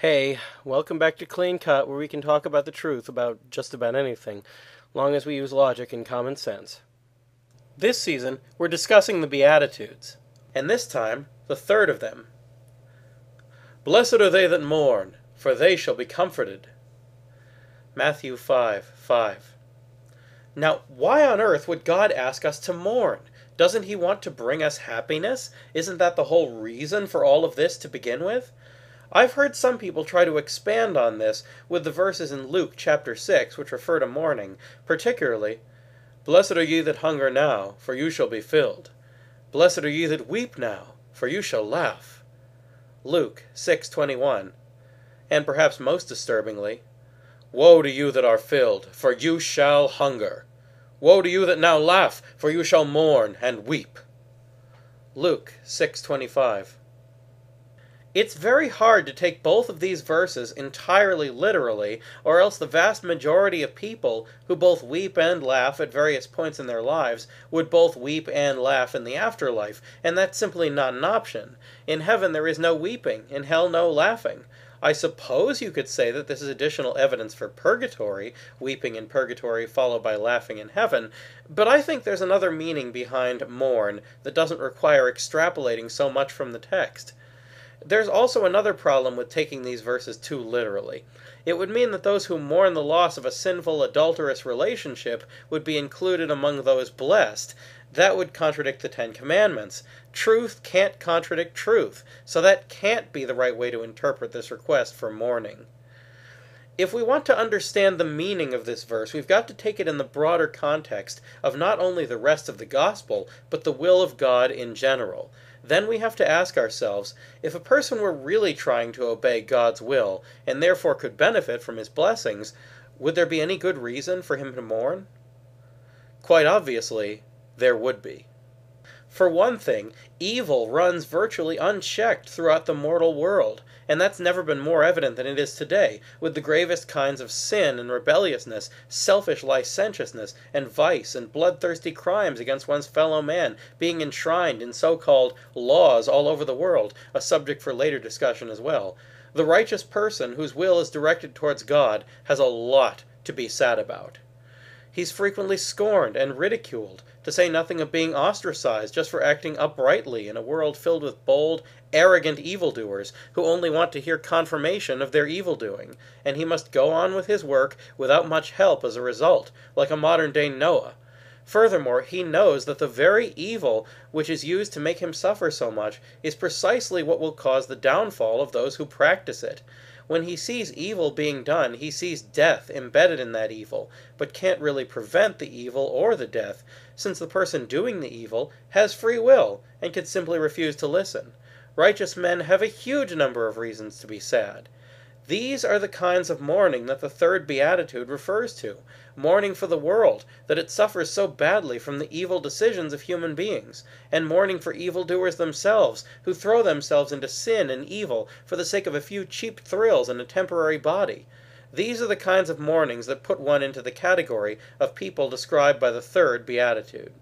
Hey, welcome back to Clean Cut, where we can talk about the truth about just about anything, long as we use logic and common sense. This season, we're discussing the Beatitudes, and this time, the third of them. Blessed are they that mourn, for they shall be comforted. Matthew 5 5. Now, why on earth would God ask us to mourn? Doesn't He want to bring us happiness? Isn't that the whole reason for all of this to begin with? I've heard some people try to expand on this with the verses in Luke chapter 6 which refer to mourning, particularly, Blessed are ye that hunger now, for you shall be filled. Blessed are ye that weep now, for you shall laugh. Luke 6:21. And perhaps most disturbingly, Woe to you that are filled, for you shall hunger. Woe to you that now laugh, for you shall mourn and weep. Luke 6:25. It's very hard to take both of these verses entirely literally, or else the vast majority of people who both weep and laugh at various points in their lives would both weep and laugh in the afterlife, and that's simply not an option. In heaven there is no weeping, in hell no laughing. I suppose you could say that this is additional evidence for purgatory, weeping in purgatory followed by laughing in heaven, but I think there's another meaning behind mourn that doesn't require extrapolating so much from the text there's also another problem with taking these verses too literally. It would mean that those who mourn the loss of a sinful, adulterous relationship would be included among those blessed. That would contradict the Ten Commandments. Truth can't contradict truth, so that can't be the right way to interpret this request for mourning. If we want to understand the meaning of this verse, we've got to take it in the broader context of not only the rest of the gospel, but the will of God in general. Then we have to ask ourselves if a person were really trying to obey God's will, and therefore could benefit from his blessings, would there be any good reason for him to mourn? Quite obviously, there would be. For one thing, evil runs virtually unchecked throughout the mortal world, and that's never been more evident than it is today, with the gravest kinds of sin and rebelliousness, selfish licentiousness, and vice and bloodthirsty crimes against one's fellow man being enshrined in so called laws all over the world, a subject for later discussion as well. The righteous person whose will is directed towards God has a lot to be sad about. He is frequently scorned and ridiculed, to say nothing of being ostracized just for acting uprightly in a world filled with bold, arrogant evildoers who only want to hear confirmation of their evil doing, and he must go on with his work without much help as a result, like a modern day Noah. Furthermore, he knows that the very evil which is used to make him suffer so much is precisely what will cause the downfall of those who practice it. When he sees evil being done, he sees death embedded in that evil, but can't really prevent the evil or the death, since the person doing the evil has free will and can simply refuse to listen. Righteous men have a huge number of reasons to be sad. These are the kinds of mourning that the third beatitude refers to mourning for the world, that it suffers so badly from the evil decisions of human beings, and mourning for evildoers themselves, who throw themselves into sin and evil for the sake of a few cheap thrills and a temporary body. These are the kinds of mournings that put one into the category of people described by the third beatitude.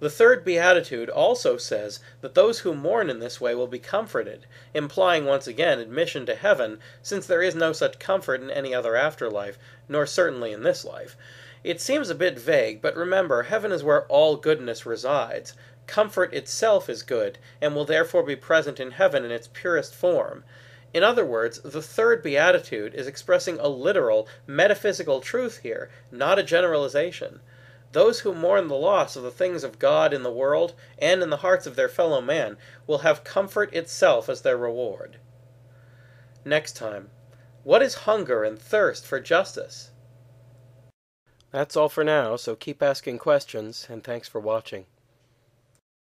The third beatitude also says that those who mourn in this way will be comforted, implying once again admission to heaven, since there is no such comfort in any other after life, nor certainly in this life. It seems a bit vague, but remember, heaven is where all goodness resides. Comfort itself is good, and will therefore be present in heaven in its purest form. In other words, the third beatitude is expressing a literal, metaphysical truth here, not a generalization. Those who mourn the loss of the things of God in the world, and in the hearts of their fellow men, will have comfort itself as their reward. Next time, what is hunger and thirst for justice? That's all for now, so keep asking questions, and thanks for watching.